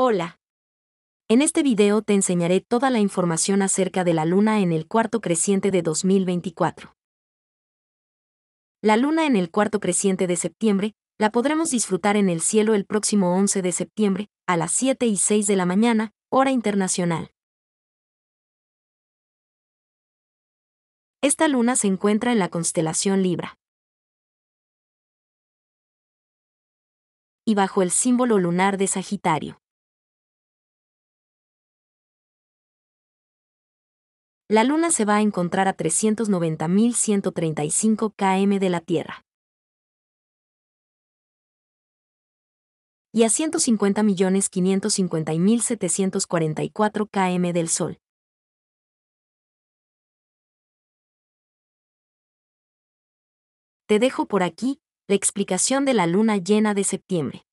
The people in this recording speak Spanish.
Hola. En este video te enseñaré toda la información acerca de la luna en el cuarto creciente de 2024. La luna en el cuarto creciente de septiembre la podremos disfrutar en el cielo el próximo 11 de septiembre, a las 7 y 6 de la mañana, hora internacional. Esta luna se encuentra en la constelación Libra. Y bajo el símbolo lunar de Sagitario. la Luna se va a encontrar a 390.135 km de la Tierra. y a 150.550.744 km del Sol. Te dejo por aquí la explicación de la luna llena de septiembre.